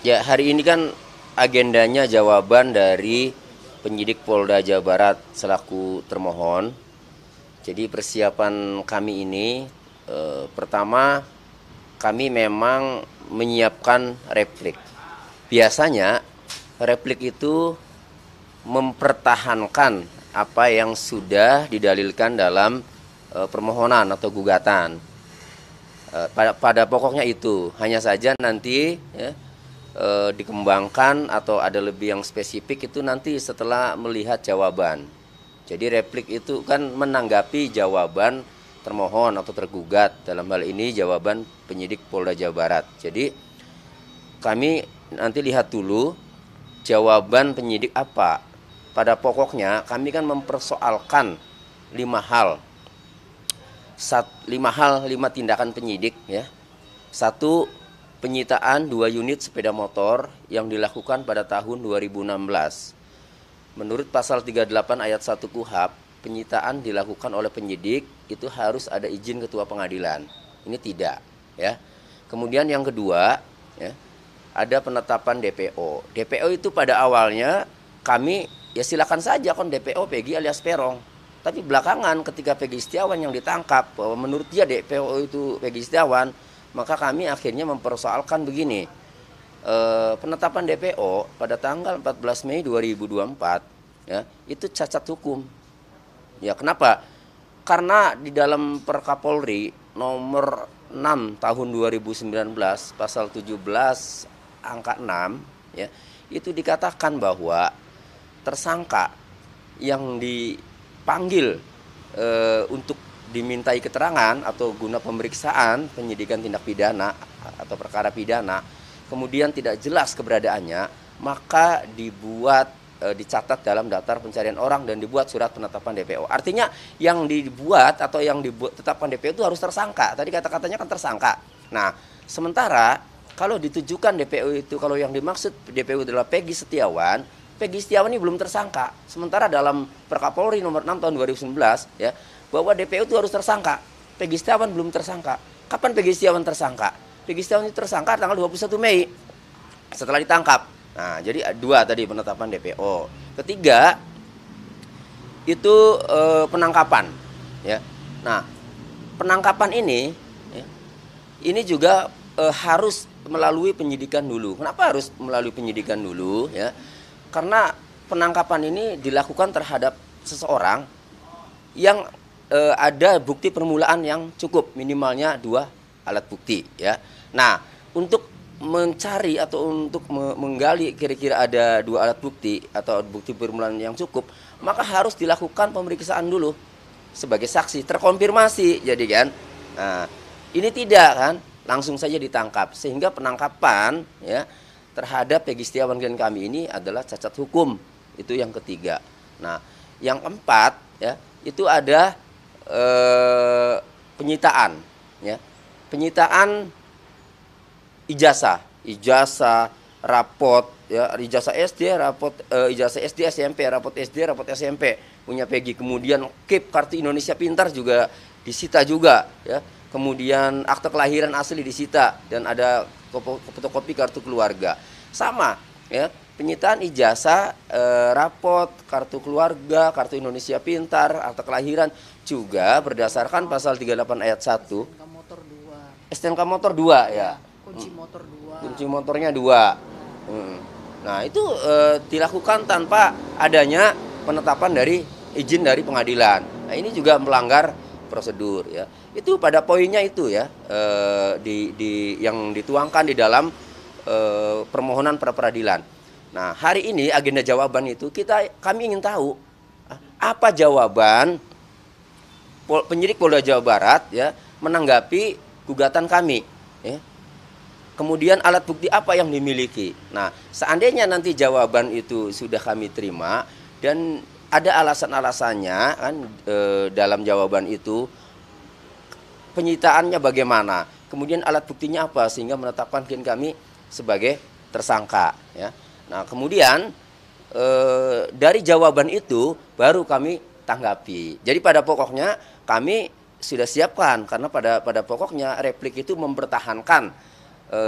Ya, hari ini kan agendanya jawaban dari penyidik Polda Jawa Barat selaku termohon. Jadi persiapan kami ini eh, pertama kami memang menyiapkan replik. Biasanya replik itu mempertahankan apa yang sudah didalilkan dalam eh, permohonan atau gugatan. Eh, pada pada pokoknya itu, hanya saja nanti ya e, dikembangkan atau ada lebih yang spesifik itu nanti setelah melihat jawaban. Jadi replik itu kan menanggapi jawaban termohon atau tergugat dalam hal ini jawaban penyidik Polda Jawa Barat. Jadi kami nanti lihat dulu jawaban penyidik apa. Pada pokoknya kami kan mempersoalkan lima hal. Sat, lima hal, lima tindakan penyidik ya. Satu penyitaan dua unit sepeda motor yang dilakukan pada tahun 2016. Menurut pasal 38 ayat 1 KUHAP, penyitaan dilakukan oleh penyidik itu harus ada izin ketua pengadilan. Ini tidak, ya. Kemudian yang kedua, ya, ada penetapan DPO. DPO itu pada awalnya kami ya silakan saja kon DPO Peggy alias Perong. Tapi belakangan ketika Peggy Setiawan yang ditangkap, menurut dia DPO itu Peggy Setiawan, maka kami akhirnya mempersoalkan begini. E, penetapan DPO pada tanggal 14 Mei 2024 ya, itu cacat hukum. Ya, kenapa? Karena di dalam Perkapolri nomor 6 tahun 2019 pasal 17 angka 6 ya, itu dikatakan bahwa tersangka yang dipanggil e, untuk dimintai keterangan atau guna pemeriksaan penyidikan tindak pidana atau perkara pidana kemudian tidak jelas keberadaannya maka dibuat e, dicatat dalam daftar pencarian orang dan dibuat surat penetapan DPO. Artinya yang dibuat atau yang dibuat tetapkan DPO itu harus tersangka. Tadi kata-katanya kan tersangka. Nah, sementara kalau ditujukan DPO itu kalau yang dimaksud DPO adalah Pegi Setiawan, Pegi Setiawan ini belum tersangka. Sementara dalam Perkapolri nomor 6 tahun 2019 ya bahwa DPO itu harus tersangka. Pegi Setiawan belum tersangka. Kapan Pegi Setiawan tersangka? Pegi Setiawan itu tersangka tanggal 21 Mei setelah ditangkap. Nah, jadi dua tadi penetapan DPO. Ketiga itu e, penangkapan, ya. Nah, penangkapan ini ya, ini juga e, harus melalui penyidikan dulu. Kenapa harus melalui penyidikan dulu, ya? Karena penangkapan ini dilakukan terhadap seseorang yang e, ada bukti permulaan yang cukup minimalnya dua alat bukti ya. Nah untuk mencari atau untuk menggali kira-kira ada dua alat bukti atau bukti permulaan yang cukup maka harus dilakukan pemeriksaan dulu sebagai saksi terkonfirmasi jadi kan nah, ini tidak kan langsung saja ditangkap sehingga penangkapan ya terhadap Pegi Setiawan klien kami ini adalah cacat hukum itu yang ketiga nah yang keempat ya itu ada eh, penyitaan ya penyitaan ijazah ijazah rapot ya ijazah SD rapot eh, ijazah SD SMP rapot SD rapot SMP punya Peggy kemudian KIP kartu Indonesia Pintar juga disita juga ya kemudian akte kelahiran asli disita dan ada fotokopi kartu keluarga sama ya penyitaan ijazah, e, rapot, kartu keluarga, kartu Indonesia Pintar, akte kelahiran juga berdasarkan pasal 38 ayat 1 STNK motor 2. STNK iya, ya. Kunci hmm. motor 2. Kunci motornya 2. Hmm. Nah, itu e, dilakukan tanpa adanya penetapan dari izin dari pengadilan. Nah, ini juga melanggar prosedur ya. Itu pada poinnya itu ya e, di di yang dituangkan di dalam e, permohonan pra peradilan. Nah, hari ini agenda jawaban itu kita kami ingin tahu ah, apa jawaban penyidik Polda Jawa Barat ya menanggapi gugatan kami ya. Kemudian alat bukti apa yang dimiliki? Nah, seandainya nanti jawaban itu sudah kami terima dan ada alasan-alasannya kan e, dalam jawaban itu penyitaannya bagaimana? Kemudian alat buktinya apa sehingga menetapkan klien kami sebagai tersangka ya. Nah, kemudian e, dari jawaban itu baru kami tanggapi. Jadi pada pokoknya kami sudah siapkan karena pada pada pokoknya replik itu mempertahankan e,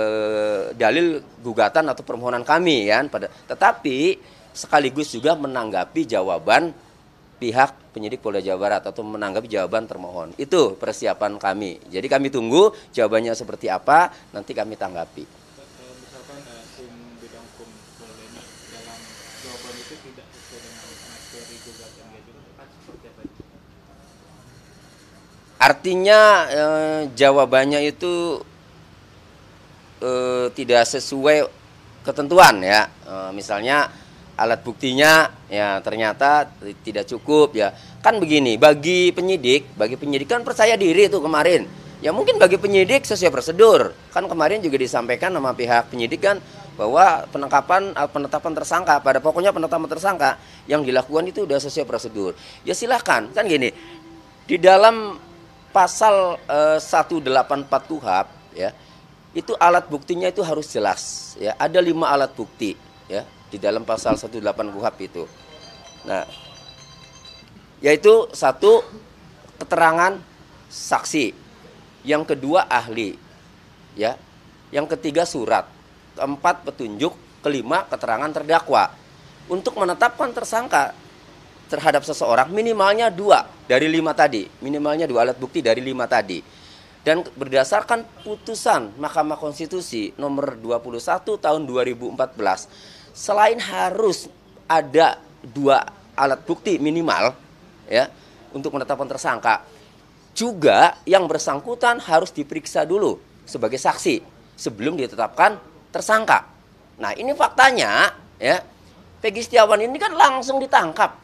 dalil gugatan atau permohonan kami ya. pada tetapi sekaligus juga menanggapi jawaban pihak penyidik Polda Jawa Barat atau menanggapi jawaban termohon. Itu persiapan kami. Jadi kami tunggu jawabannya seperti apa nanti kami tanggapi. Artinya e, jawabannya itu e, tidak sesuai ketentuan ya. e, misalnya alat buktinya ya ternyata tidak cukup ya. Kan begini, bagi penyidik, bagi penyidik kan percaya diri itu kemarin. Ya mungkin bagi penyidik sesuai prosedur. Kan kemarin juga disampaikan sama pihak penyidik kan bahwa penangkapan penetapan tersangka pada pokoknya penetapan tersangka yang dilakukan itu sudah sesuai prosedur. Ya silahkan kan gini di dalam pasal eh, 184 KUHAP ya itu alat buktinya itu harus jelas ya ada lima alat bukti ya di dalam pasal 18 KUHAP itu nah yaitu satu keterangan saksi yang kedua ahli ya yang ketiga surat keempat petunjuk kelima keterangan terdakwa untuk menetapkan tersangka terhadap seseorang minimalnya dua dari lima tadi, minimalnya dua alat bukti dari lima tadi. Dan berdasarkan putusan Mahkamah Konstitusi nomor 21 tahun 2014, selain harus ada dua alat bukti minimal ya untuk menetapkan tersangka, juga yang bersangkutan harus diperiksa dulu sebagai saksi sebelum ditetapkan tersangka. Nah, ini faktanya ya. pegi Setiawan ini kan langsung ditangkap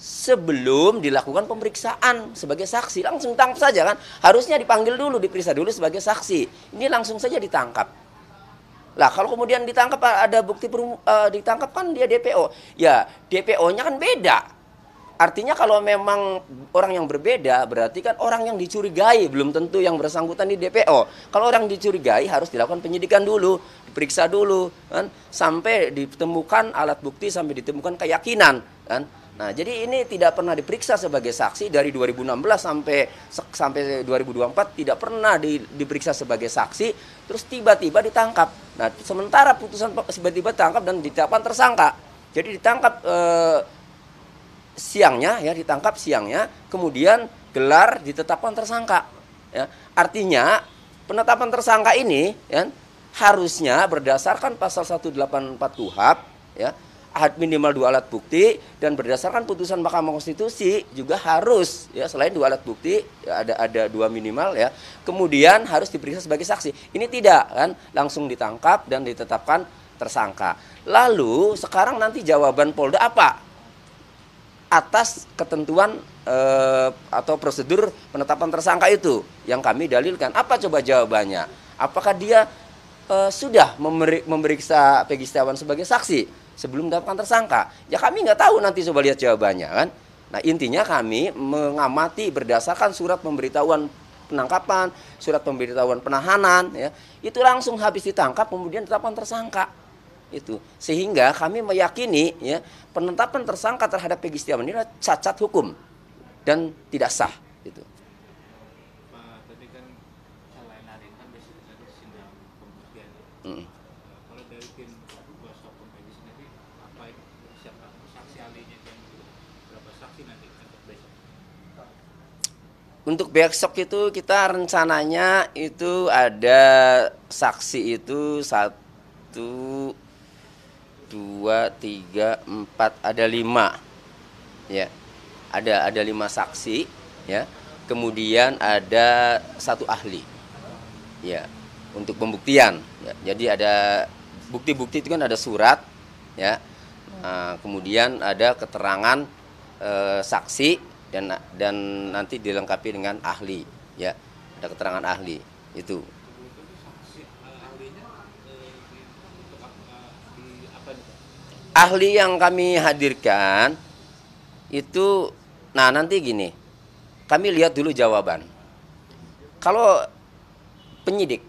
sebelum dilakukan pemeriksaan sebagai saksi. Langsung tangkap saja kan. Harusnya dipanggil dulu, diperiksa dulu sebagai saksi. Ini langsung saja ditangkap. Lah kalau kemudian ditangkap ada bukti perum, uh, ditangkap kan dia DPO. Ya, DPO-nya kan beda. Artinya kalau memang orang yang berbeda berarti kan orang yang dicurigai belum tentu yang bersangkutan di DPO. Kalau orang dicurigai harus dilakukan penyidikan dulu, diperiksa dulu kan sampai ditemukan alat bukti sampai ditemukan keyakinan kan. Nah, jadi ini tidak pernah diperiksa sebagai saksi dari 2016 sampai sampai 2024 tidak pernah di, diperiksa sebagai saksi, terus tiba-tiba ditangkap. Nah, sementara putusan tiba-tiba tangkap dan ditetapkan tersangka. Jadi ditangkap eh, siangnya ya, ditangkap siangnya, kemudian gelar ditetapkan tersangka. Ya, artinya penetapan tersangka ini ya, harusnya berdasarkan pasal 184 KUHAP ya minimal dua alat bukti dan berdasarkan putusan Mahkamah Konstitusi juga harus ya selain dua alat bukti ya ada ada dua minimal ya kemudian harus diperiksa sebagai saksi ini tidak kan langsung ditangkap dan ditetapkan tersangka lalu sekarang nanti jawaban Polda apa atas ketentuan eh, atau prosedur penetapan tersangka itu yang kami dalilkan apa coba jawabannya apakah dia eh, sudah memeriksa Pegi Setiawan sebagai saksi sebelum mendapatkan tersangka? Ya kami nggak tahu nanti coba lihat jawabannya kan. Nah intinya kami mengamati berdasarkan surat pemberitahuan penangkapan, surat pemberitahuan penahanan, ya itu langsung habis ditangkap kemudian tetapkan tersangka itu sehingga kami meyakini ya penetapan tersangka terhadap Pegi Setiawan ini adalah cacat hukum dan tidak sah itu. Hmm untuk besok? Untuk besok itu kita rencananya itu ada saksi itu satu, dua, tiga, empat, ada lima, ya, ada ada lima saksi, ya. Kemudian ada satu ahli, ya, untuk pembuktian. Ya. Jadi ada bukti-bukti itu kan ada surat, ya, Eh, kemudian ada keterangan eh, saksi dan dan nanti dilengkapi dengan ahli, ya. Ada keterangan ahli itu. Ahli yang kami hadirkan itu, nah nanti gini, kami lihat dulu jawaban. Kalau penyidik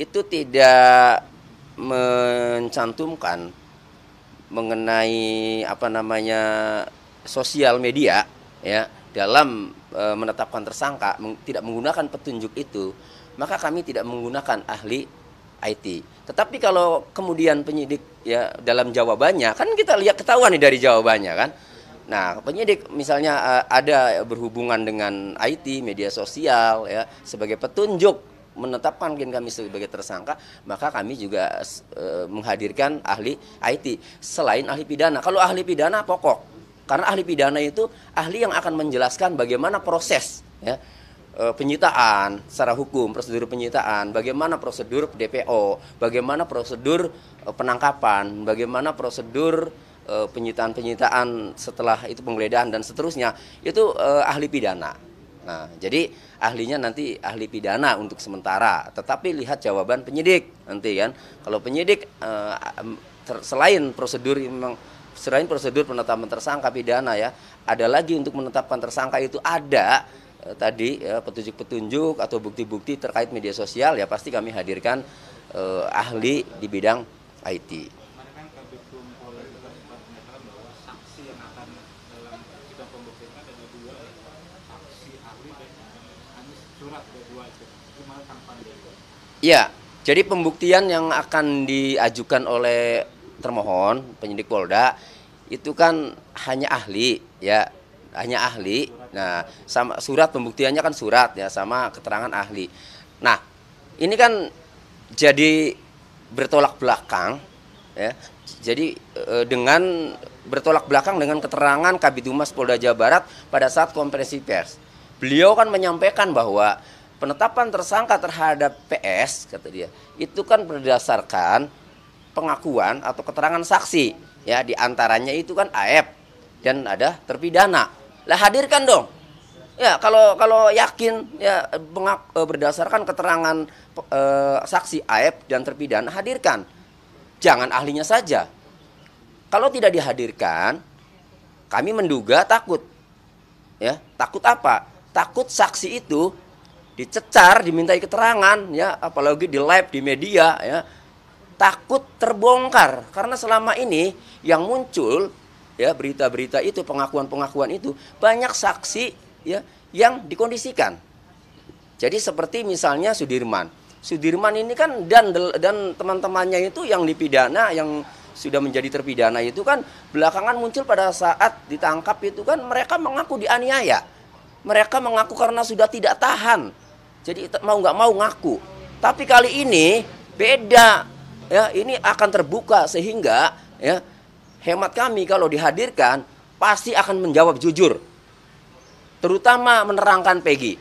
itu tidak mencantumkan mengenai apa namanya sosial media ya dalam e, menetapkan tersangka meng, tidak menggunakan petunjuk itu maka kami tidak menggunakan ahli IT. Tetapi kalau kemudian penyidik ya dalam jawabannya kan kita lihat ketahuan nih dari jawabannya kan. Nah, penyidik misalnya e, ada berhubungan dengan IT, media sosial ya sebagai petunjuk menetapkan klien kami sebagai tersangka, maka kami juga e, menghadirkan ahli IT selain ahli pidana. Kalau ahli pidana pokok, karena ahli pidana itu ahli yang akan menjelaskan bagaimana proses ya eh, penyitaan secara hukum, prosedur penyitaan, bagaimana prosedur DPO, bagaimana prosedur eh, penangkapan, bagaimana prosedur penyitaan-penyitaan setelah itu penggeledahan dan seterusnya. Itu eh, ahli pidana. Nah, jadi ahlinya nanti ahli pidana untuk sementara, tetapi lihat jawaban penyidik nanti kan. Kalau penyidik eh, selain prosedur memang selain prosedur penetapan tersangka pidana ya, ada lagi untuk menetapkan tersangka itu ada eh, tadi petunjuk-petunjuk ya, atau bukti-bukti terkait media sosial ya pasti kami hadirkan eh, ahli di bidang IT. Ya, jadi pembuktian yang akan diajukan oleh termohon penyidik Polda itu kan hanya ahli ya, hanya ahli. Nah, sama surat pembuktiannya kan surat ya sama keterangan ahli. Nah, ini kan jadi bertolak belakang ya. Jadi eh, dengan bertolak belakang dengan keterangan Kabit Humas Polda Jawa Barat pada saat konferensi pers. Beliau kan menyampaikan bahwa penetapan tersangka terhadap PS kata dia itu kan berdasarkan pengakuan atau keterangan saksi ya diantaranya itu kan AF dan ada terpidana lah hadirkan dong ya kalau kalau yakin ya pengak, e, berdasarkan keterangan eh, saksi AF dan terpidana hadirkan jangan ahlinya saja kalau tidak dihadirkan kami menduga takut ya takut apa takut saksi itu dicecar, dimintai keterangan ya, apalagi di live di media ya. Takut terbongkar karena selama ini yang muncul ya berita-berita itu, pengakuan-pengakuan itu banyak saksi ya yang dikondisikan. Jadi seperti misalnya Sudirman. Sudirman ini kan dan dan teman-temannya itu yang dipidana yang sudah menjadi terpidana itu kan belakangan muncul pada saat ditangkap itu kan mereka mengaku dianiaya. Mereka mengaku karena sudah tidak tahan. Jadi mau nggak mau ngaku. Tapi kali ini beda. Ya, ini akan terbuka sehingga ya hemat kami kalau dihadirkan pasti akan menjawab jujur. Terutama menerangkan Peggy.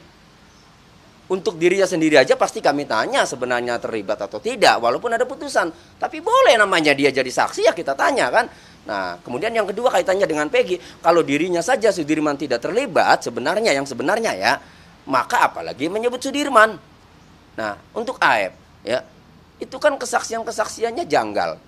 Untuk dirinya sendiri aja pasti kami tanya sebenarnya terlibat atau tidak walaupun ada putusan. Tapi boleh namanya dia jadi saksi ya kita tanya kan. Nah, kemudian yang kedua kaitannya dengan Peggy, kalau dirinya saja Sudirman tidak terlibat sebenarnya yang sebenarnya ya, maka apalagi menyebut Sudirman. Nah, untuk Aep, ya, itu kan kesaksian-kesaksiannya janggal.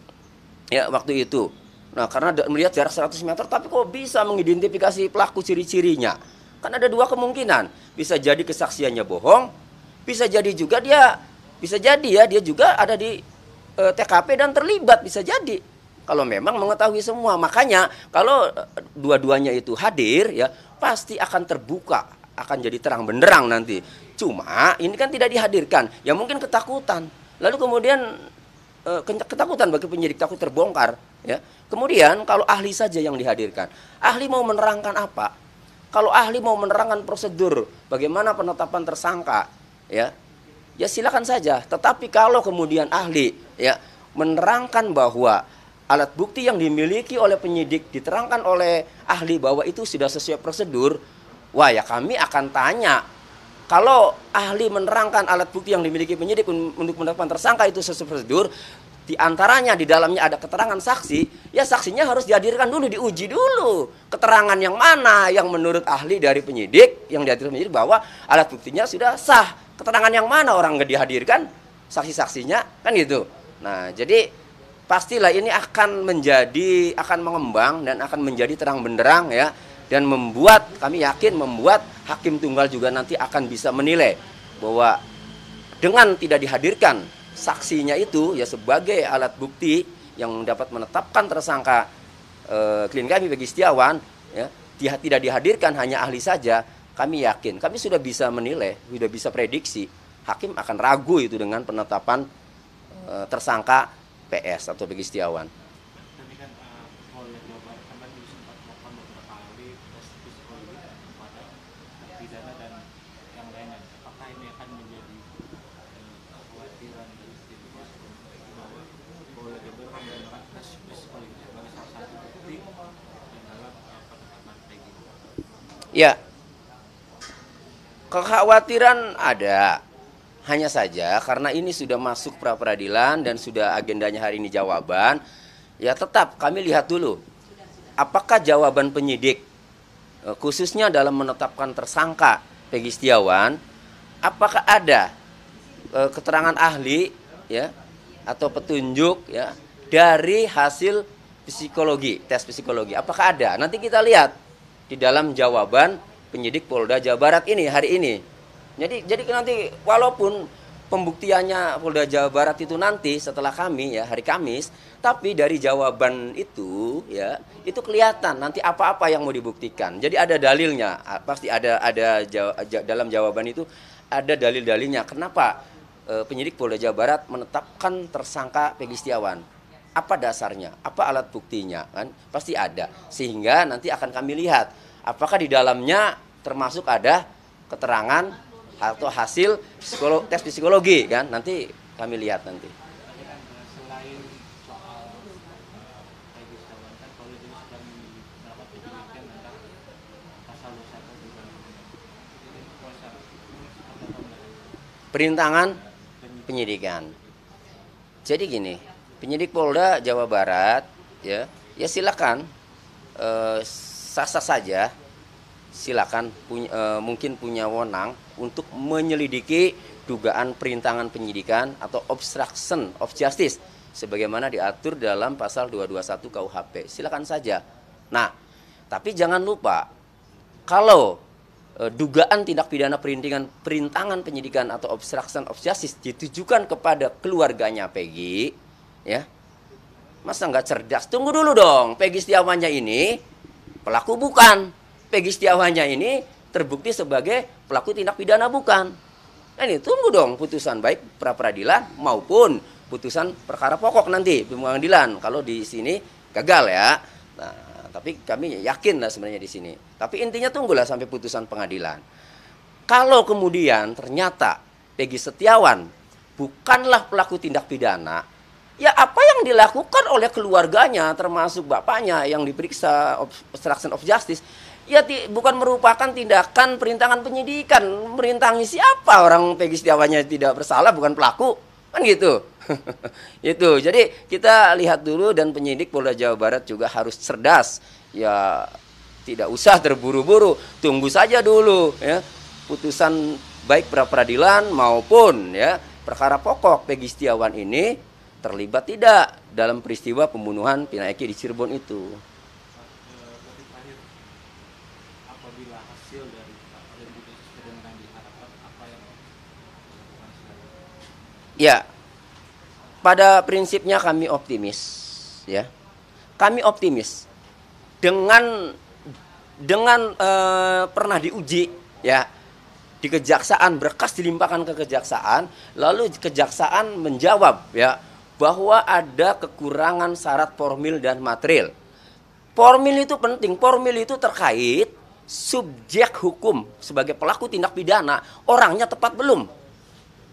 Ya, waktu itu. Nah, karena melihat jarak 100 meter tapi kok bisa mengidentifikasi pelaku ciri-cirinya? Kan ada dua kemungkinan, bisa jadi kesaksiannya bohong, bisa jadi juga dia bisa jadi ya dia juga ada di e, eh, TKP dan terlibat bisa jadi kalau memang mengetahui semua makanya kalau eh, dua-duanya itu hadir ya pasti akan terbuka akan jadi terang benderang nanti. Cuma ini kan tidak dihadirkan. Ya mungkin ketakutan. Lalu kemudian eh, ketakutan bagi penyidik takut terbongkar, ya. Kemudian kalau ahli saja yang dihadirkan. Ahli mau menerangkan apa? Kalau ahli mau menerangkan prosedur bagaimana penetapan tersangka, ya. Ya silakan saja. Tetapi kalau kemudian ahli ya menerangkan bahwa alat bukti yang dimiliki oleh penyidik diterangkan oleh ahli bahwa itu sudah sesuai prosedur, Wah ya kami akan tanya kalau ahli menerangkan alat bukti yang dimiliki penyidik untuk mendapatkan tersangka itu sesuai prosedur, di antaranya di dalamnya ada keterangan saksi, ya saksinya harus dihadirkan dulu, diuji dulu. Keterangan yang mana yang menurut ahli dari penyidik, yang dihadirkan penyidik bahwa alat buktinya sudah sah. Keterangan yang mana orang nggak dihadirkan, saksi-saksinya, kan gitu. Nah, jadi pastilah ini akan menjadi, akan mengembang dan akan menjadi terang benderang ya dan membuat kami yakin membuat hakim tunggal juga nanti akan bisa menilai bahwa dengan tidak dihadirkan saksinya itu ya sebagai alat bukti yang dapat menetapkan tersangka eh, klien kami bagi Setiawan ya tidak dihadirkan hanya ahli saja kami yakin kami sudah bisa menilai sudah bisa prediksi hakim akan ragu itu dengan penetapan eh, tersangka PS atau bagi Setiawan. Ya, kekhawatiran ada. Hanya saja karena ini sudah masuk pra peradilan dan sudah agendanya hari ini jawaban, ya tetap kami lihat dulu apakah jawaban penyidik e, khususnya dalam menetapkan tersangka Pegi Setiawan apakah ada e, keterangan ahli ya atau petunjuk ya dari hasil psikologi, tes psikologi. Apakah ada? Nanti kita lihat di dalam jawaban penyidik Polda Jawa Barat ini hari ini. Jadi jadi nanti walaupun pembuktiannya Polda Jawa Barat itu nanti setelah kami ya hari Kamis, tapi dari jawaban itu ya itu kelihatan nanti apa-apa yang mau dibuktikan. Jadi ada dalilnya, ah, pasti ada ada jawa, dalam jawaban itu ada dalil-dalilnya. Kenapa e, penyidik Polda Jawa Barat menetapkan tersangka Pegi Setiawan? apa dasarnya, apa alat buktinya kan pasti ada sehingga nanti akan kami lihat apakah di dalamnya termasuk ada keterangan atau hasil psikolo tes psikologi kan nanti kami lihat nanti. Perintangan penyidikan. Jadi gini, penyidik Polda Jawa Barat ya ya silakan sasa sah e, saja silakan punya, e, mungkin punya wonang untuk menyelidiki dugaan perintangan penyidikan atau obstruction of justice sebagaimana diatur dalam pasal 221 KUHP. Silakan saja. Nah, tapi jangan lupa kalau e, dugaan tindak pidana perintangan perintangan penyidikan atau obstruction of justice ditujukan kepada keluarganya Peggy, ya masa nggak cerdas tunggu dulu dong Peggy Setiawannya ini pelaku bukan Peggy Setiawannya ini terbukti sebagai pelaku tindak pidana bukan nah, ini tunggu dong putusan baik pra peradilan maupun putusan perkara pokok nanti pengadilan kalau di sini gagal ya nah, tapi kami yakin lah sebenarnya di sini tapi intinya tunggulah sampai putusan pengadilan kalau kemudian ternyata Peggy Setiawan bukanlah pelaku tindak pidana ya apa yang dilakukan oleh keluarganya termasuk bapaknya yang diperiksa obstruction of justice ya ti, bukan merupakan tindakan perintangan penyidikan merintangi siapa orang Peggy Setiawannya tidak bersalah bukan pelaku kan gitu itu jadi kita lihat dulu dan penyidik Polda Jawa Barat juga harus cerdas ya tidak usah terburu-buru tunggu saja dulu ya putusan baik pra peradilan maupun ya perkara pokok Peggy Setiawan ini terlibat tidak dalam peristiwa pembunuhan Pinaeki di Cirebon itu. Ya, pada prinsipnya kami optimis, ya. Kami optimis dengan dengan e, pernah diuji, ya. Di kejaksaan berkas dilimpahkan ke kejaksaan, lalu kejaksaan menjawab, ya bahwa ada kekurangan syarat formil dan material. Formil itu penting, formil itu terkait subjek hukum sebagai pelaku tindak pidana, orangnya tepat belum.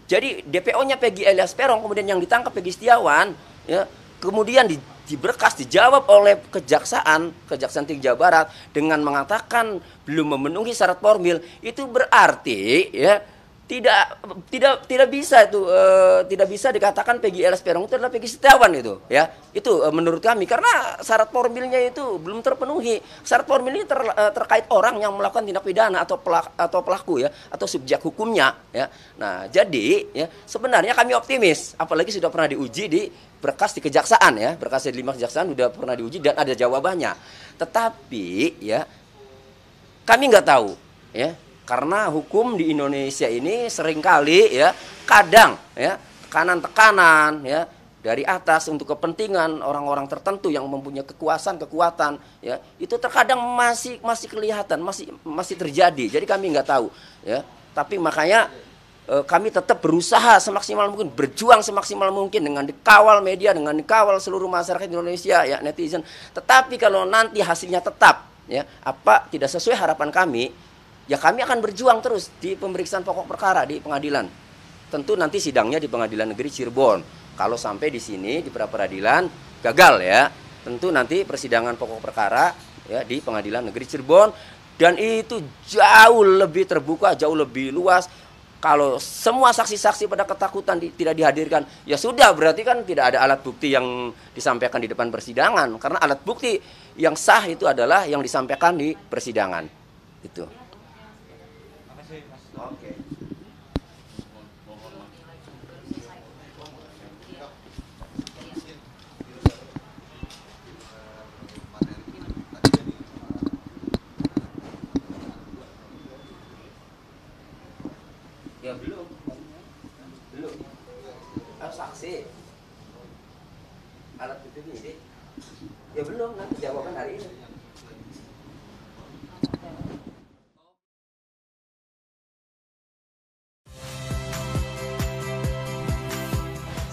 Jadi DPO-nya Peggy Elias Perong kemudian yang ditangkap Peggy Setiawan, ya, kemudian di, di berkas dijawab oleh kejaksaan, kejaksaan tinggi Jawa Barat dengan mengatakan belum memenuhi syarat formil, itu berarti ya tidak tidak tidak bisa itu uh, tidak bisa dikatakan Peggy Eras Perong itu adalah pegi Setiawan itu ya itu uh, menurut kami karena syarat formilnya itu belum terpenuhi syarat ini ter, uh, terkait orang yang melakukan tindak pidana atau pelak, atau pelaku ya atau subjek hukumnya ya nah jadi ya sebenarnya kami optimis apalagi sudah pernah diuji di berkas di kejaksaan ya berkas di lima kejaksaan sudah pernah diuji dan ada jawabannya tetapi ya kami nggak tahu ya karena hukum di Indonesia ini seringkali ya kadang ya tekanan-tekanan ya dari atas untuk kepentingan orang-orang tertentu yang mempunyai kekuasaan kekuatan ya itu terkadang masih masih kelihatan masih masih terjadi jadi kami nggak tahu ya tapi makanya eh, kami tetap berusaha semaksimal mungkin berjuang semaksimal mungkin dengan dikawal media dengan dikawal seluruh masyarakat Indonesia ya netizen tetapi kalau nanti hasilnya tetap ya apa tidak sesuai harapan kami ya kami akan berjuang terus di pemeriksaan pokok perkara di pengadilan. Tentu nanti sidangnya di Pengadilan Negeri Cirebon. Kalau sampai di sini di pra peradilan gagal ya, tentu nanti persidangan pokok perkara ya di Pengadilan Negeri Cirebon dan itu jauh lebih terbuka, jauh lebih luas. Kalau semua saksi-saksi pada ketakutan di, tidak dihadirkan, ya sudah berarti kan tidak ada alat bukti yang disampaikan di depan persidangan karena alat bukti yang sah itu adalah yang disampaikan di persidangan. Itu.